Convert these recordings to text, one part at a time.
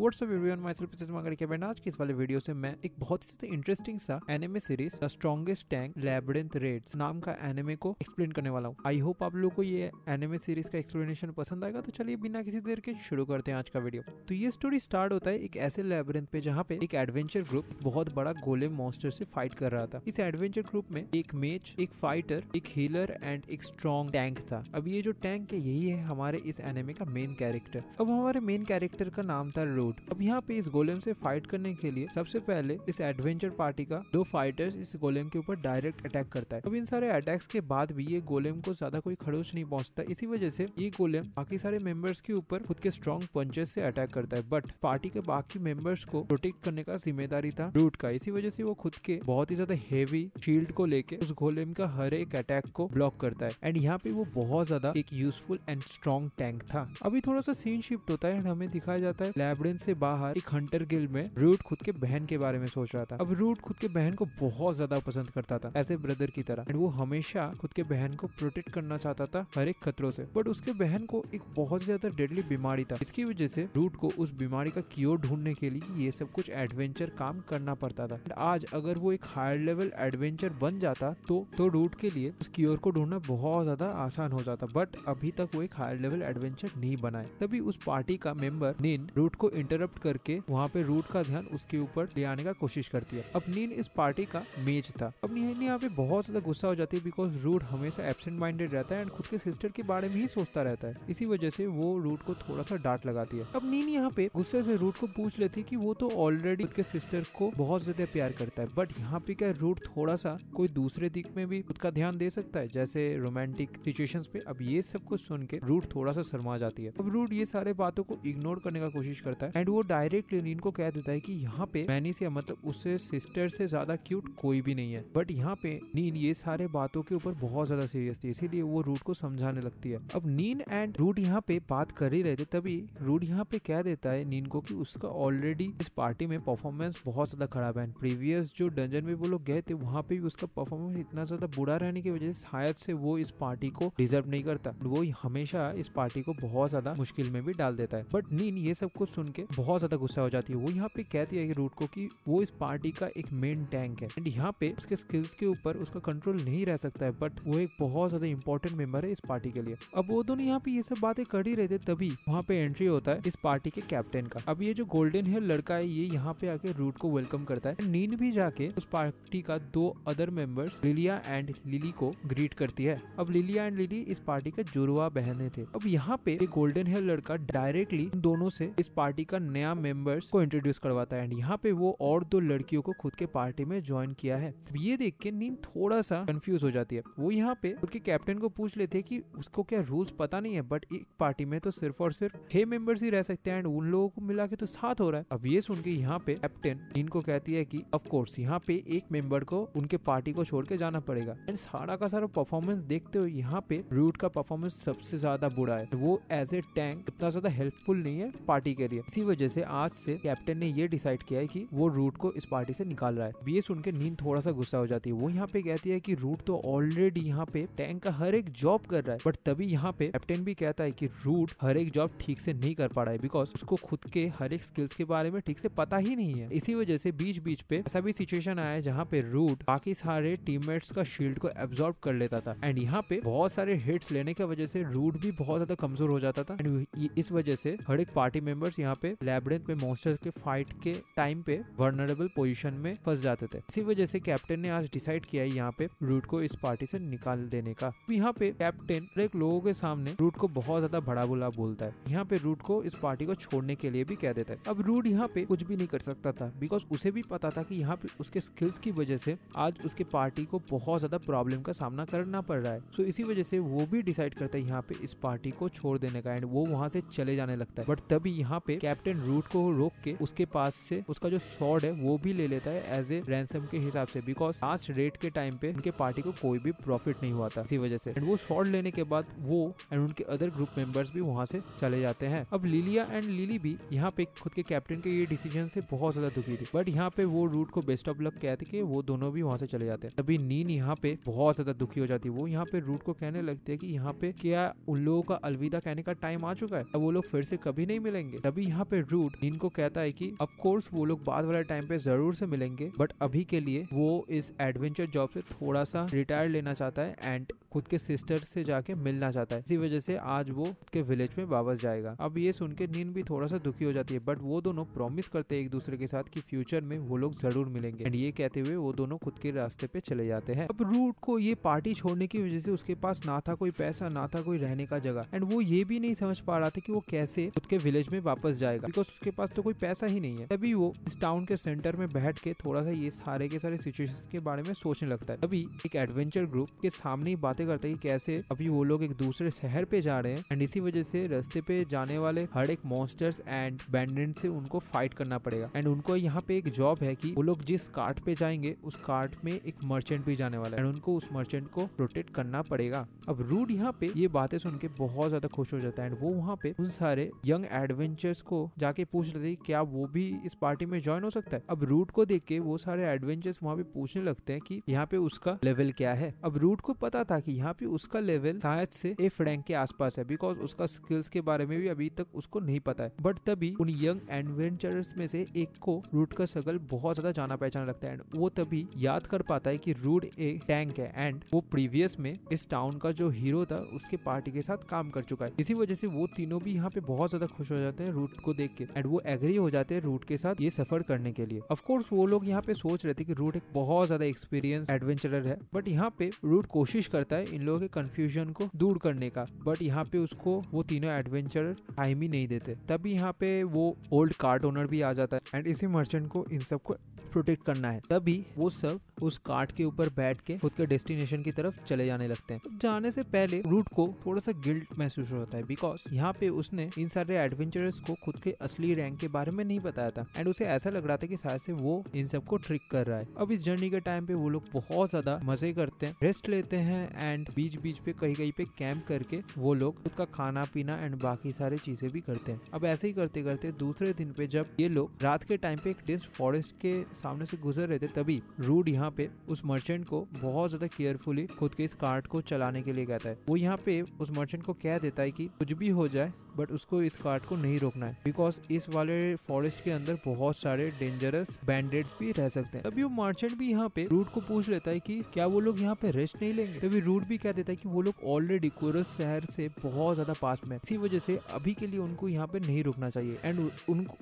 WhatsApp everyone myself is मंगड़ी के आज की इस वाले वीडियो से मैं एक बहुत ही इंटरेस्टिंग सा anime series the strongest tank labyrinth raids नाम का एनिमे को एक्सप्लेन करने वाला हूँ आई होप आप लोगों को ये एनिमे सीरीज का एक्सप्लेनेशन पसंद आएगा तो चलिए बिना किसी देर के शुरू करते हैं आज का वीडियो तो ये स्टोरी स्टार्ट होता है एक ऐसे लेबरेंथ पे जहाँ पे एक एडवेंचर ग्रुप बहुत बड़ा गोले मॉन्स्टर से फाइट कर रहा था इस एडवेंचर ग्रुप में एक मेज एक फाइटर एक हीलर एंड एक स्ट्रॉन्ग टैंक था अब ये जो टैंक है यही है हमारे इस एनिमे का मेन कैरेक्टर अब हमारे मेन कैरेक्टर का नाम था रोज रोड अब यहाँ पे इस गोलेम से फाइट करने के लिए सबसे पहले इस एडवेंचर पार्टी का दो फाइटर्स इस गोलेम के ऊपर डायरेक्ट अटैक करता है अब इन सारे अटैक्स के बाद भी ये गोलेम को ज्यादा कोई खड़ोच नहीं पहुंचता इसी वजह से ये गोलेम बाकी सारे मेंबर्स के ऊपर खुद के स्ट्रॉन्ग पंचेस से अटैक करता है बट पार्टी के बाकी मेंबर्स को प्रोटेक्ट करने का जिम्मेदारी था रूट का इसी वजह से वो खुद के बहुत ही ज्यादा हेवी शील्ड को लेके उस गोलेम का हर एक अटैक को ब्लॉक करता है एंड यहाँ पे वो बहुत ज्यादा एक यूजफुल एंड स्ट्रॉन्ग टैंक था अभी थोड़ा सा सीन शिफ्ट होता है एंड हमें दिखाया जाता है लैब्रे गार्डन से बाहर एक हंटर गिल में रूट खुद के बहन के बारे में सोच रहा था अब रूट खुद के बहन को बहुत ज्यादा पसंद करता था ऐसे ब्रदर की तरह वो हमेशा खुद के बहन को प्रोटेक्ट करना चाहता था हर एक खतरों से बट उसके बहन को एक बहुत ज्यादा डेडली बीमारी था इसकी वजह से रूट को उस बीमारी का क्योर ढूंढने के लिए ये सब कुछ एडवेंचर काम करना पड़ता था आज अगर वो एक हायर लेवल एडवेंचर बन जाता तो तो रूट के लिए उस क्योर को ढूंढना बहुत ज्यादा आसान हो जाता बट अभी तक वो एक हायर लेवल एडवेंचर नहीं बनाए तभी उस पार्टी का मेंबर निन रूट को इंटरप्ट करके वहाँ पे रूट का ध्यान उसके ऊपर ले आने का कोशिश करती है अब नीन इस पार्टी का मेज था अब नीन यहाँ पे बहुत ज्यादा गुस्सा हो जाती है बिकॉज रूट हमेशा एबसेंट माइंडेड रहता है एंड खुद के सिस्टर के बारे में ही सोचता रहता है इसी वजह से वो रूट को थोड़ा सा डांट लगाती है अब नीन यहाँ पे गुस्से से रूट को पूछ लेती की वो तो ऑलरेडी उसके सिस्टर को बहुत ज्यादा प्यार करता है बट यहाँ पे क्या रूट थोड़ा सा कोई दूसरे दिक में भी खुद का ध्यान दे सकता है जैसे रोमांटिक सिचुएशंस पे अब ये सब कुछ सुन के रूट थोड़ा सा शर्मा जाती है अब रूट ये सारे बातों को इग्नोर करने का कोशिश करता है है एंड वो डायरेक्ट लिनिन को कह देता है कि यहाँ पे मैनी मतलब से मतलब उससे सिस्टर से ज्यादा क्यूट कोई भी नहीं है बट यहाँ पे नीन ये सारे बातों के ऊपर बहुत ज्यादा सीरियस थी इसीलिए वो रूट को समझाने लगती है अब नीन एंड रूट यहाँ पे बात कर ही रहे थे तभी रूट यहाँ पे कह देता है नीन को कि उसका ऑलरेडी इस पार्टी में परफॉर्मेंस बहुत ज्यादा खराब है प्रीवियस जो डंजन में वो लोग गए थे वहाँ पे भी उसका परफॉर्मेंस इतना ज्यादा बुरा रहने की वजह से शायद से वो इस पार्टी को डिजर्व नहीं करता वो हमेशा इस पार्टी को बहुत ज्यादा मुश्किल में भी डाल देता है बट नीन ये सब कुछ सुन के के बहुत ज़्यादा गुस्सा हो जाती है वो यहाँ पे कहती है रूट को कि वो इस पार्टी का एक मेन टैंक है एंड यहाँ पे उसके स्किल्स के ऊपर उसका कंट्रोल नहीं रह सकता है बट वो एक बहुत ज़्यादा इंपॉर्टेंट मेंबर है इस पार्टी के लिए अब वो दोनों यहाँ पे ये सब बातें कर ही रहे थे तभी वहाँ पे एंट्री होता है इस पार्टी के कैप्टन का अब ये जो गोल्डन हेयर लड़का है ये यहाँ पे आके रूट को वेलकम करता है नींद भी जाके उस पार्टी का दो other members Lilia and Lily को ग्रीट करती है अब लिलिया एंड लिली इस पार्टी के जुड़वा बहने थे अब यहाँ पे गोल्डन हेयर लड़का डायरेक्टली दोनों से इस पार्टी का नया मेंबर्स को इंट्रोड्यूस करवाता है एंड यहाँ पे वो और दो लड़कियों को खुद के पार्टी में ज्वाइन किया है तो ये देख के नीम थोड़ा सा कंफ्यूज हो जाती है वो यहाँ पे खुद के कैप्टन को पूछ लेते हैं कि उसको क्या रूल्स पता नहीं है बट एक पार्टी में तो सिर्फ और सिर्फ छह मेंबर्स ही रह सकते हैं एंड उन लोगों को मिला के तो सात हो रहा है अब ये सुन के यहाँ पे कैप्टन को कहती है की अफकोर्स यहाँ पे एक मेंबर को उनके पार्टी को छोड़ के जाना पड़ेगा एंड सारा का सारा परफॉर्मेंस देखते हुए यहाँ पे रूट का परफॉर्मेंस सबसे ज्यादा बुरा है वो एज ए टैंक इतना ज्यादा हेल्पफुल नहीं है पार्टी के लिए इसी वजह से आज से कैप्टन ने ये डिसाइड किया है कि वो रूट को इस पार्टी से निकाल रहा है बी सुन के नींद थोड़ा सा गुस्सा हो जाती है वो यहाँ पे कहती है कि रूट तो ऑलरेडी यहाँ पे टैंक का हर एक जॉब कर रहा है बट तभी यहाँ पे कैप्टन भी कहता है कि रूट हर एक जॉब ठीक से नहीं कर पा रहा है बिकॉज उसको खुद के हर एक स्किल्स के बारे में ठीक से पता ही नहीं है इसी वजह से बीच बीच पे ऐसा भी सिचुएशन आया है जहाँ पे रूट बाकी सारे टीम का शील्ड को एब्सॉर्ब कर लेता था एंड यहाँ पे बहुत सारे हिट्स लेने की वजह से रूट भी बहुत ज्यादा कमजोर हो जाता था एंड इस वजह से हर एक पार्टी मेंबर्स यहाँ पे पे लैबरेंथ में मॉन्स्टर के फाइट के टाइम पे वर्नरेबल पोजिशन में फंस जाते थे इसी वजह से कैप्टन ने आज डिसाइड किया है यहाँ पे रूट को इस पार्टी से निकाल देने का यहाँ पे कैप्टन एक लोगों के सामने रूट को बहुत ज्यादा बड़ा बुला बोलता है यहाँ पे रूट को इस पार्टी को छोड़ने के लिए भी कह देता है अब रूट यहाँ पे कुछ भी नहीं कर सकता था बिकॉज उसे भी पता था कि यहाँ पे उसके स्किल्स की वजह से आज उसके पार्टी को बहुत ज्यादा प्रॉब्लम का सामना करना पड़ रहा है सो इसी वजह से वो भी डिसाइड करता है यहाँ पे इस पार्टी को छोड़ देने का एंड वो वहाँ से चले जाने लगता है बट तभी यहाँ पे कैप्टन कैप्टन रूट को रोक के उसके पास से उसका जो सॉर्ड है वो भी ले लेता है एज ए रैंसम के हिसाब से बिकॉज लास्ट रेट के टाइम पे उनके पार्टी को कोई भी प्रॉफिट नहीं हुआ था इसी वजह से एंड वो सॉर्ड लेने के बाद वो एंड उनके अदर ग्रुप मेंबर्स भी वहां से चले जाते हैं अब लिलिया एंड लिली भी यहाँ पे खुद के कैप्टन के ये डिसीजन से बहुत ज्यादा दुखी थी बट यहाँ पे वो रूट को बेस्ट ऑफ लक कहते कि वो दोनों भी वहां से चले जाते हैं तभी नीन यहाँ पे बहुत ज्यादा दुखी हो जाती है वो यहाँ पे रूट को कहने लगते है की यहाँ पे क्या उन लोगों का अलविदा कहने का टाइम आ चुका है अब वो लोग फिर से कभी नहीं मिलेंगे तभी यहाँ यहाँ पे रूट डीन को कहता है की अफकोर्स वो लोग बाद वाले टाइम पे जरूर से मिलेंगे बट अभी के लिए वो इस एडवेंचर जॉब से थोड़ा सा रिटायर लेना चाहता है एंड खुद के सिस्टर से जाके मिलना चाहता है इसी वजह से आज वो के विलेज में वापस जाएगा अब ये सुन के नींद भी थोड़ा सा दुखी हो जाती है बट वो दोनों प्रॉमिस करते हैं एक दूसरे के साथ कि फ्यूचर में वो लोग जरूर मिलेंगे एंड ये कहते हुए वो दोनों खुद के रास्ते पे चले जाते हैं अब रूट को ये पार्टी छोड़ने की वजह से उसके पास ना था कोई पैसा ना था कोई रहने का जगह एंड वो ये भी नहीं समझ पा रहा था कि वो कैसे खुद के विलेज में वापस जाए जाएगा बिकॉज उसके पास तो कोई पैसा ही नहीं है तभी वो इस टाउन के सेंटर में बैठ के थोड़ा सा ये सारे के सारे सिचुएशन के बारे में सोचने लगता है तभी एक एडवेंचर ग्रुप के सामने ही बातें करता है की कैसे अभी वो लोग एक दूसरे शहर पे जा रहे हैं एंड इसी वजह से रस्ते पे जाने वाले हर एक मॉन्स्टर्स एंड बैंडेंट से उनको फाइट करना पड़ेगा एंड उनको यहाँ पे एक जॉब है कि वो लोग जिस कार्ट पे जाएंगे उस कार्ट में एक मर्चेंट भी जाने वाला है एंड उनको उस मर्चेंट को प्रोटेक्ट करना पड़ेगा अब रूड यहाँ पे ये बातें सुन के बहुत ज्यादा खुश हो जाता है एंड वो वहाँ पे उन सारे यंग एडवेंचर्स को जाके पूछ थे क्या वो भी इस पार्टी में ज्वाइन हो सकता है अब रूट को देख के वो सारे एडवेंचर्स वहाँ पे पूछने लगते हैं कि यहाँ पे उसका लेवल क्या है अब रूट को पता था कि यहाँ पे उसका लेवल शायद से एफ रैंक के आसपास है बिकॉज उसका स्किल्स के बारे में भी अभी तक उसको नहीं पता है बट तभी उन यंग एडवेंचरर्स में से एक को रूट का सगल बहुत ज्यादा जाना पहचाना लगता है एंड वो तभी याद कर पाता है कि रूट एक टैंक है एंड वो प्रीवियस में इस टाउन का जो हीरो था उसके पार्टी के साथ काम कर चुका है इसी वजह से वो तीनों भी यहाँ पे बहुत ज्यादा खुश हो जाते हैं रूट को को देख के एंड वो एग्री हो जाते हैं रूट के साथ ये सफर करने के लिए ऑफकोर्स वो लोग यहाँ पे सोच रहे थे कि रूट एक बहुत ज्यादा एक्सपीरियंस एडवेंचरर है बट यहाँ पे रूट कोशिश करता है इन लोगों के कंफ्यूजन को दूर करने का बट यहाँ पे उसको वो तीनों एडवेंचर टाइम ही नहीं देते तभी यहाँ पे वो ओल्ड कार्ट ओनर भी आ जाता है एंड इसी मर्चेंट को इन सब को प्रोटेक्ट करना है तभी वो सब उस कार्ट के ऊपर बैठ के खुद के डेस्टिनेशन की तरफ चले जाने लगते हैं जाने से पहले रूट को थोड़ा सा गिल्ट महसूस होता है बिकॉज यहाँ पे उसने इन सारे एडवेंचरर्स को खुद के असली रैंक के बारे में नहीं बताया था एंड उसे ऐसा लग रहा था कि शायद से वो इन सबको ट्रिक कर रहा है अब इस जर्नी के टाइम पे वो लोग बहुत ज्यादा मजे करते हैं रेस्ट लेते हैं एंड बीच बीच पे कहीं कहीं पे कैंप करके वो लोग खुद का खाना पीना एंड बाकी सारी चीजें भी करते हैं अब ऐसे ही करते करते दूसरे दिन पे जब ये लोग रात के टाइम पे एक डिस्ट फॉरेस्ट के सामने से गुजर रहे थे तभी रूड यहाँ पे उस मर्चेंट को बहुत ज्यादा केयरफुली खुद के इस कार्ट को चलाने के लिए कहता है वो यहाँ पे उस मर्चेंट को कह देता है की कुछ भी हो जाए बट उसको इस कार्ड को नहीं रोकना है बिकॉज इस वाले फॉरेस्ट के अंदर बहुत सारे डेंजरस बैंडेड भी रह सकते हैं तभी वो मार्चेंट भी यहाँ पे रूट को पूछ लेता है कि क्या वो लोग यहाँ पे रेस्ट नहीं लेंगे तभी रूट भी कह देता है कि वो लोग ऑलरेडी कोरस शहर से बहुत ज्यादा पास में इसी वजह से अभी के लिए उनको यहाँ पे नहीं रुकना चाहिए एंड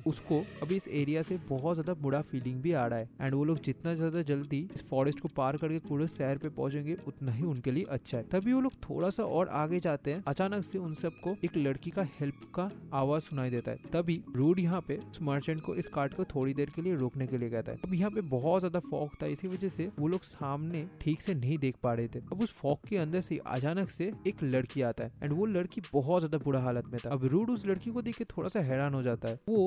उसको अभी इस एरिया से बहुत ज्यादा बुरा फीलिंग भी आ रहा है एंड वो लोग जितना ज्यादा जल्दी इस फॉरेस्ट को पार करके कोरस शहर पे पहुंचेंगे उतना ही उनके लिए अच्छा है तभी वो लोग थोड़ा सा और आगे जाते हैं अचानक से उन सबको एक लड़की का हेल्प का आवाज सुनाई देता है तभी रूड यहाँ पे मर्चेंट को इस कार्ट को थोड़ी देर के लिए रोकने के लिए कहता है अब यहाँ पे बहुत ज्यादा फॉक था इसी वजह से वो लोग सामने ठीक से नहीं देख पा रहे थे अब उस फॉक के अंदर से अचानक से एक लड़की आता है एंड वो लड़की बहुत ज्यादा बुरा हालत में था अब रूड उस लड़की को देख के थोड़ा सा हैरान हो जाता है वो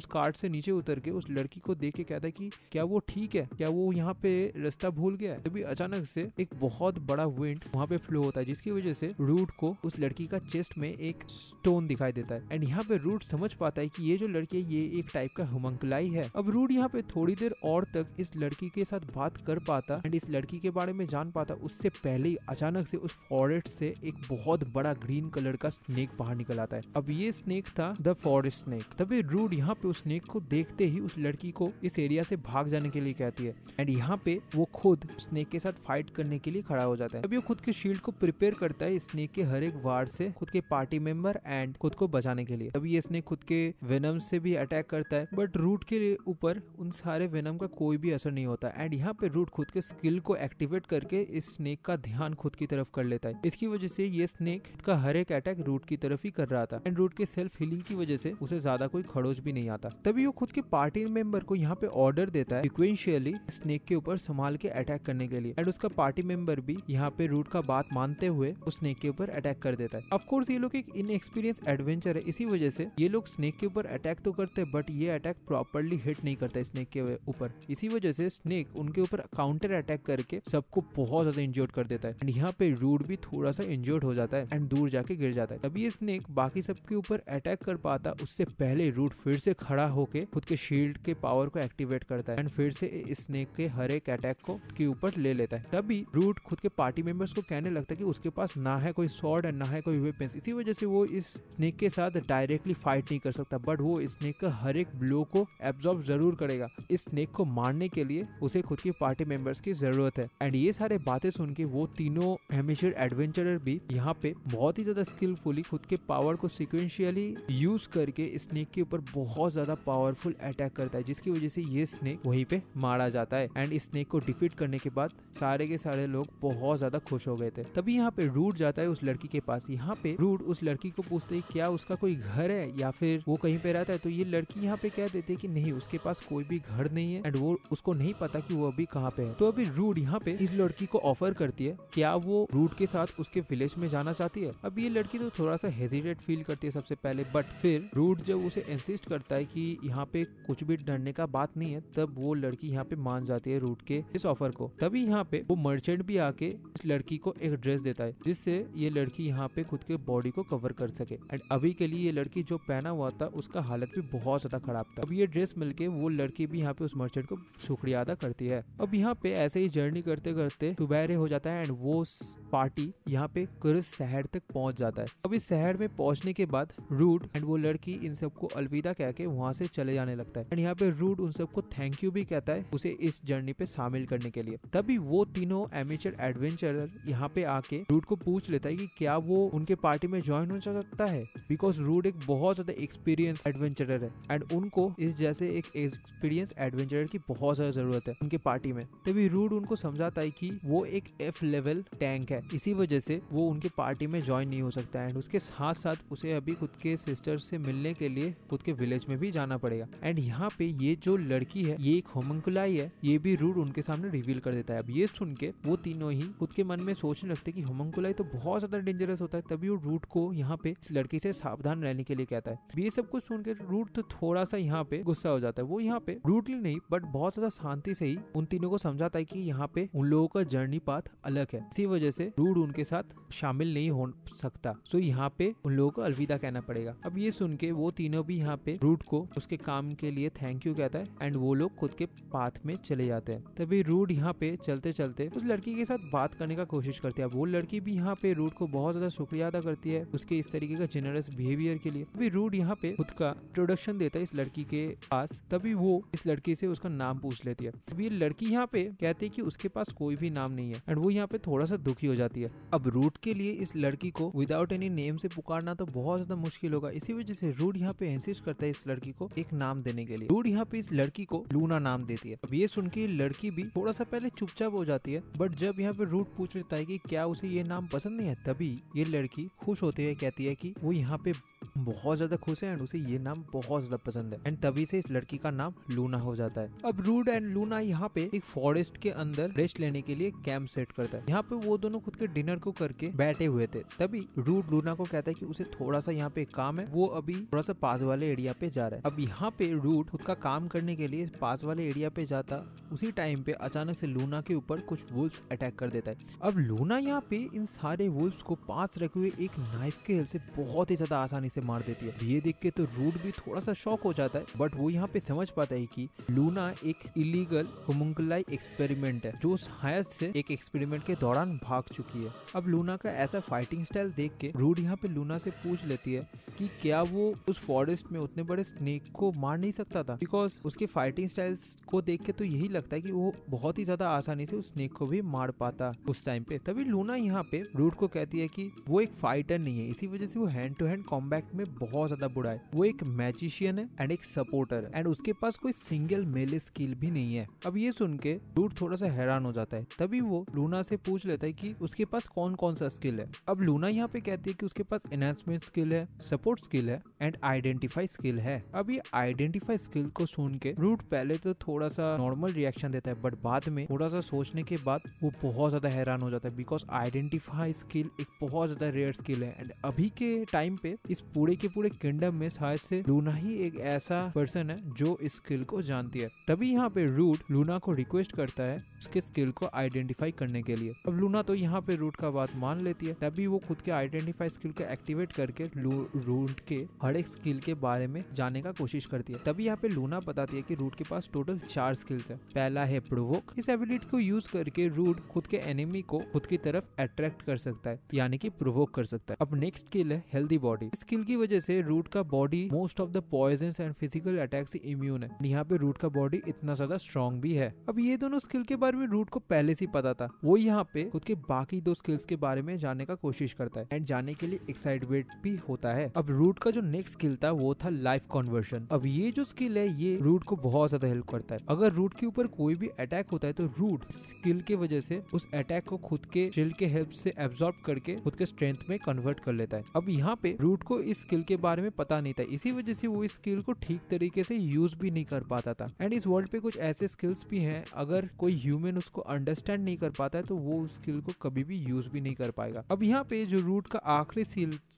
उस कार्ट से नीचे उतर के उस लड़की को देख के कहता है की क्या वो ठीक है क्या वो यहाँ पे रास्ता भूल गया है तभी अचानक से एक बहुत बड़ा विंड वहाँ पे फ्लो होता है जिसकी वजह से रूड को उस लड़की का चेस्ट में एक स्टोन दिखाई देता है एंड यहाँ पे रूट समझ पाता है कि ये जो लड़की है ये एक टाइप का हमंकलाई है अब रूट यहाँ पे थोड़ी देर और तक इस लड़की के साथ बात कर पाता एंड इस लड़की के बारे में जान पाता उससे पहले ही अचानक से उस फॉरेस्ट से एक बहुत बड़ा ग्रीन कलर का स्नेक बाहर निकल आता है अब ये स्नेक था द फॉरेस्ट स्नेक तभी रूड यहाँ पे उस स्नेक को देखते ही उस लड़की को इस एरिया से भाग जाने के लिए कहती है एंड यहाँ पे वो खुद स्नेक के साथ फाइट करने के लिए खड़ा हो जाता है तभी वो खुद के शील्ड को प्रिपेयर करता है स्नेक के हर एक वार से खुद के पार्टी मेंबर एंड खुद को बचाने के लिए तभी इसने खुद के वेनम से भी अटैक करता है बट रूट के ऊपर उन सारे वेनम का कोई भी असर नहीं होता एंड यहाँ पे रूट खुद के स्किल को एक्टिवेट करके इस स्नेक का ध्यान खुद की तरफ कर लेता है इसकी वजह से ये स्नेक का हर एक अटैक रूट की तरफ ही कर रहा था एंड रूट के सेल्फ हीलिंग की वजह से उसे ज्यादा कोई खड़ोज भी नहीं आता तभी वो खुद के पार्टी मेंबर को यहाँ पे ऑर्डर देता है सिक्वेंशियली स्नेक के ऊपर संभाल के अटैक करने के लिए एंड उसका पार्टी मेंबर भी यहाँ पे रूट का बात मानते हुए उस स्नेक के ऊपर अटैक कर देता है अफकोर्स ये लोग एक इनएक्सपीरियंस एडवेंचर है इसी वजह से ये लोग स्नेक के ऊपर अटैक तो करते हैं बट ये अटैक प्रॉपरली हिट नहीं करता स्नेक के ऊपर इसी वजह से स्नेक उनके ऊपर काउंटर अटैक करके सबको बहुत ज्यादा इंजोर्ड कर देता है एंड यहाँ पे रूड भी थोड़ा सा इंजोर्ड हो जाता है एंड दूर जाके गिर जाता है तभी स्नेक बाकी सबके ऊपर अटैक कर पाता उससे पहले रूड फिर से खड़ा होके खुद के शील्ड के पावर को एक्टिवेट करता है एंड फिर से स्नेक के हर एक अटैक को के ऊपर ले लेता है तभी रूट खुद के पार्टी मेंबर्स को कहने लगता है कि उसके पास ना है कोई सॉर्ड एंड ना है कोई वेपन्स इसी वजह से वो इस स्नेक के साथ डायरेक्टली फाइट नहीं कर सकता बट वो स्नेक का हर एक ब्लो को एब्जॉर्ब जरूर करेगा इस स्नेक को मारने के लिए उसे खुद के पार्टी मेंबर्स की जरूरत है एंड ये सारे बातें सुन के वो तीनों हेमेशर एडवेंचरर भी यहाँ पे बहुत ही ज्यादा स्किलफुली खुद के पावर को सिक्वेंशियली यूज करके स्नेक के ऊपर बहुत ज्यादा पावरफुल अटैक करता है जिसकी वजह से ये स्नेक वहीं पे मारा जाता है एंड स्नेक को डिफीट करने के बाद सारे के सारे लोग बहुत ज्यादा खुश हो गए थे तभी यहाँ पे रूट जाता है उस लड़की के पास यहाँ पे रूट उस लड़की को पूछते है क्या उसका कोई घर है या फिर वो कहीं पे रहता है तो ये लड़की यहाँ पे कह देती है कि नहीं उसके पास कोई भी घर नहीं है एंड वो उसको नहीं पता कि वो अभी कहाँ पे है तो अभी रूड यहाँ पे इस लड़की को ऑफर करती है क्या वो रूड के साथ उसके विलेज में जाना चाहती है अब ये लड़की तो थोड़ा सा हेजिटेट फील करती है सबसे पहले बट फिर रूड जब उसे इंसिस्ट करता है कि यहाँ पे कुछ भी डरने का बात नहीं है तब वो लड़की यहाँ पे मान जाती है रूट के इस ऑफर को तभी यहाँ पे वो मर्चेंट भी आके इस लड़की को एक ड्रेस देता है जिससे ये लड़की यहाँ पे खुद के बॉडी को कवर कर सके एंड एंड अभी के लिए ये लड़की जो पहना हुआ था उसका हालत भी बहुत ज़्यादा ख़राब था अब ये ड्रेस मिलके वो लड़की भी यहाँ पे उस मर्चेंट को शुक्रिया अदा करती है अब यहाँ पे ऐसे ही जर्नी करते करते दोपहर हो जाता है एंड वो पार्टी यहाँ पे क्रिस शहर तक पहुंच जाता है अब इस शहर में पहुंचने के बाद रूट एंड वो लड़की इन सबको अलविदा कह के वहाँ से चले जाने लगता है एंड यहाँ पे रूट उन सबको थैंक यू भी कहता है उसे इस जर्नी पे शामिल करने के लिए तभी वो तीनों एमेचर एडवेंचर यहाँ पे आके रूट को पूछ लेता है की क्या वो उनके पार्टी में ज्वाइन हो सकता है बिकॉज रूड एक बहुत ज्यादा एक्सपीरियंस एडवेंचरर है एंड उनको इस जैसे एक एक्सपीरियंस एडवेंचरर की बहुत ज्यादा जरूरत है उनके पार्टी में तभी रूड उनको समझाता है कि वो एक एफ लेवल टैंक है इसी वजह से वो उनके पार्टी में ज्वाइन नहीं हो सकता एंड उसके साथ साथ उसे अभी खुद के सिस्टर से मिलने के लिए खुद के विलेज में भी जाना पड़ेगा एंड यहाँ पे ये जो लड़की है ये एक होमंकुलाई है ये भी रूड उनके सामने रिवील कर देता है अब ये सुन के वो तीनों ही खुद के मन में सोचने लगते कि होमंकुलाई तो बहुत ज्यादा डेंजरस होता है तभी वो रूट को यहाँ पे इस लड़की इसे सावधान रहने के लिए कहता है तो ये सब कुछ सुनकर रूट तो थोड़ा सा यहाँ पे गुस्सा हो जाता है वो यहाँ पे रूटली नहीं बट बहुत ज्यादा शांति से ही उन तीनों को समझाता है की यहाँ पे उन लोगों का जर्नी पाथ अलग है इसी वजह से रूट उनके साथ शामिल नहीं हो सकता सो यहाँ पे उन लोगों को अलविदा कहना पड़ेगा अब ये सुन के वो तीनों भी यहाँ पे रूट को उसके काम के लिए थैंक यू कहता है एंड वो लोग खुद के पाथ में चले जाते हैं तभी रूट यहाँ पे चलते चलते उस लड़की के साथ बात करने का कोशिश करती है वो लड़की भी यहाँ पे रूट को बहुत ज्यादा शुक्रिया अदा करती है उसके इस तरीके का जेनरस बिहेवियर के लिए अभी रूड यहाँ पे खुद का इंट्रोडक्शन देता है इस लड़की के पास तभी वो इस लड़की से उसका नाम पूछ लेती है अब ये लड़की यहाँ पे कहती है की उसके पास कोई भी नाम नहीं है एंड वो यहाँ पे थोड़ा सा दुखी हो जाती है अब रूट के लिए इस लड़की को विदाउट एनी नेम से पुकारना तो बहुत ज्यादा मुश्किल होगा इसी वजह से रूड यहाँ पे इंसिस्ट करता है इस लड़की को एक नाम देने के लिए रूड यहाँ पे इस लड़की को लूना नाम देती है अब ये सुन के लड़की भी थोड़ा सा पहले चुपचाप हो जाती है बट जब यहाँ पे रूट पूछ लेता है की क्या उसे ये नाम पसंद नहीं है तभी ये लड़की खुश होते हुए कहती है की वो वो यहाँ पे बहुत ज्यादा खुश है एंड उसे ये नाम बहुत ज्यादा पसंद है एंड तभी से इस लड़की का नाम लूना हो जाता है अब रूड एंड लूना यहाँ पे एक फॉरेस्ट के अंदर रेस्ट लेने के लिए कैंप सेट करता है यहाँ पे वो दोनों खुद के डिनर को करके बैठे हुए थे तभी रूड लूना को कहता है की उसे थोड़ा सा यहाँ पे काम है वो अभी थोड़ा सा पास वाले एरिया पे जा रहा है अब यहाँ पे रूड खुद का काम करने के लिए पास वाले एरिया पे जाता उसी टाइम पे अचानक से लूना के ऊपर कुछ वुल्फ अटैक कर देता है अब लूना यहाँ पे इन सारे वुल्फ को पास रखे हुए एक नाइफ के हेल से बहुत बहुत ही ज्यादा आसानी से मार देती है ये देख के तो रूट भी थोड़ा सा शौक हो जाता है बट वो यहाँ पे समझ पाता है की लूना एक इलीगल होमुंगलाई एक्सपेरिमेंट है जो हायस से एक एक्सपेरिमेंट के दौरान भाग चुकी है अब लूना का ऐसा फाइटिंग स्टाइल देख के रूट यहाँ पे लूना से पूछ लेती है कि क्या वो उस फॉरेस्ट में उतने बड़े स्नेक को मार नहीं सकता था बिकॉज उसके फाइटिंग स्टाइल्स को देख के तो यही लगता है कि वो बहुत ही ज्यादा आसानी से उस स्नेक को भी मार पाता उस टाइम पे तभी लूना यहाँ पे रूट को कहती है कि वो एक फाइटर नहीं है इसी वजह से वो hand hand to hand combat में बहुत ज्यादा बुरा है वो एक मैजिशियन है एंड एक सपोर्टर है एंड उसके पास कोई सिंगल मेले स्किल भी नहीं है अब ये सुन के डूड थोड़ा सा हैरान हो जाता है तभी वो लूना से पूछ लेता है की उसके पास कौन कौन सा स्किल है अब लूना यहाँ पे कहती है की उसके पास एनहेंसमेंट स्किल है सपोर्ट स्किल है एंड आइडेंटिफाई स्किल है अब ये आइडेंटिफाई स्किल को सुन के रूट पहले तो थोड़ा सा नॉर्मल रिएक्शन देता है बट बाद में थोड़ा सा सोचने के बाद वो बहुत ज्यादा हैरान हो जाता है बिकॉज आइडेंटिफाई स्किल एक बहुत ज्यादा रेयर स्किल है एंड अभी के टाइम टाइम पे इस पूरे के पूरे किंगडम में शायद से लूना ही एक ऐसा पर्सन है जो इस स्किल को जानती है तभी यहाँ पे रूट लूना को रिक्वेस्ट करता है उसके स्किल को आइडेंटिफाई करने के लिए अब लूना तो यहाँ पे रूट का बात मान लेती है तभी वो खुद के आइडेंटिफाई स्किल को एक्टिवेट करके रूट के हर एक स्किल के बारे में जाने का कोशिश करती है तभी यहाँ पे लूना बताती है की रूट के पास टोटल चार स्किल्स है पहला है प्रोवोक इस एबिलिटी को यूज करके रूट खुद के एनिमी को खुद की तरफ अट्रैक्ट कर सकता है यानी कि प्रोवोक कर सकता है अब नेक्स्ट स्किल है हेल्थ हेल्दी बॉडी स्किल की वजह से रूट का body most of the poison and physical attack से इम्यून है यहाँ पे रूट का बॉडी इतना ज्यादा स्ट्रॉन्ग भी है अब ये दोनों स्किल के बारे में रूट को पहले से पता था वो यहाँ पे खुद के बाकी दो स्किल्स के बारे में जानने का कोशिश करता है एंड जाने के लिए एक्साइटमेंट भी होता है अब रूट का जो नेक्स्ट स्किल था वो था लाइफ कॉन्वर्शन अब ये जो स्किल है ये रूट को बहुत ज्यादा हेल्प करता है अगर रूट के ऊपर कोई भी अटैक होता है तो रूट स्किल की वजह से उस अटैक को खुद के के हेल्प से एब्सॉर्ब करके खुद के स्ट्रेंथ में कन्वर्ट कर लेता है अब यहाँ पे रूट को इस स्किल के बारे में पता नहीं था इसी वजह से वो इस स्किल को ठीक तरीके से यूज भी नहीं कर पाता था एंड इस वर्ल्ड पे कुछ ऐसे स्किल्स भी हैं अगर कोई ह्यूमन उसको अंडरस्टैंड नहीं कर पाता है तो वो उस स्किल को कभी भी यूज भी नहीं कर पाएगा अब यहाँ पे जो रूट का आखिरी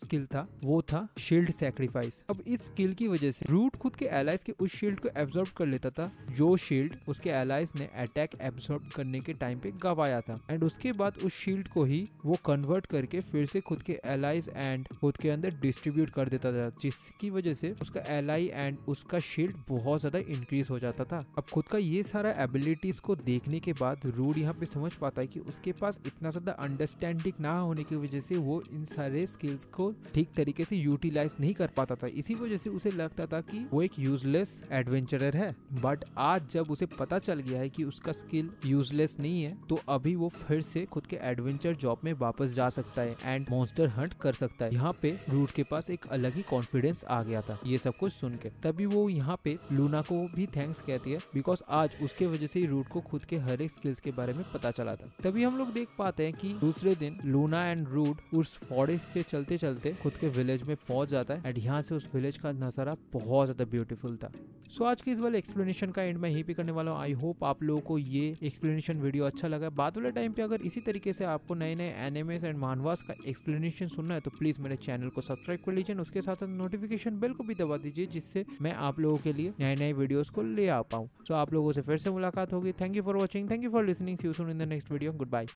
स्किल था वो था शील्ड सेक्रीफाइस अब इस स्किल की वजह से रूट खुद के एलाइज के उस शील्ड को एब्जॉर्ब कर लेता था जो शील्ड उसके एलाइज ने अटैक एब्जॉर्ब करने के टाइम पे गवाया था एंड उसके बाद उस शील्ड को ही वो कन्वर्ट करके फिर से खुद के एलाइज एंड खुद के अंदर डिस्ट्रीब्यूट कर देता था जिसकी वजह से उसका एल एंड उसका शील्ड बहुत ज़्यादा इंक्रीज हो जाता था अब खुद का ये सारा एबिलिटीज को देखने के बाद रूड यहाँ पे समझ पाता है कि उसके पास इतना ज़्यादा अंडरस्टैंडिंग ना होने की वजह से वो इन सारे स्किल्स को ठीक तरीके से यूटिलाइज नहीं कर पाता था इसी वजह से उसे लगता था कि वो एक यूजलेस एडवेंचरर है बट आज जब उसे पता चल गया है कि उसका स्किल यूजलेस नहीं है तो अभी वो फिर से खुद के एडवेंचर जॉब में वापस जा सकता है एंड मॉन्स्टर हंट कर सकता है यहाँ पे रूट के पास एक अलग ही कॉन्फिडेंस आ गया था ये सब कुछ सुन के तभी वो यहाँ पे लूना को भी थैंक्स कहती है बिकॉज आज उसके वजह से रूट को खुद के हर एक स्किल्स के बारे में पता चला था तभी हम लोग देख पाते हैं कि दूसरे दिन लूना एंड रूट उस फॉरेस्ट से चलते चलते खुद के विलेज में पहुंच जाता है एंड यहाँ से उस विलेज का नजारा बहुत ज्यादा ब्यूटीफुल था सो so, आज के इस वाले एक्सप्लेनेशन का एंड मैं यही पे करने वाला हूँ आई होप आप लोगों को ये एक्सप्लेनेशन वीडियो अच्छा लगा है बाद वाले टाइम पे अगर इसी तरीके से आपको नए नए एनिमेस एंड मानवास का एक्सप्लेनेशन सुनना है तो प्लीज मेरे चैनल चैनल को सब्सक्राइब कर लीजिए उसके साथ साथ नोटिफिकेशन बेल को भी दबा दीजिए जिससे मैं आप लोगों के लिए नए नए वीडियोस को ले आ पाऊँ सो so, आप लोगों से फिर से मुलाकात होगी thank you for watching thank you for listening see you soon in the next video good bye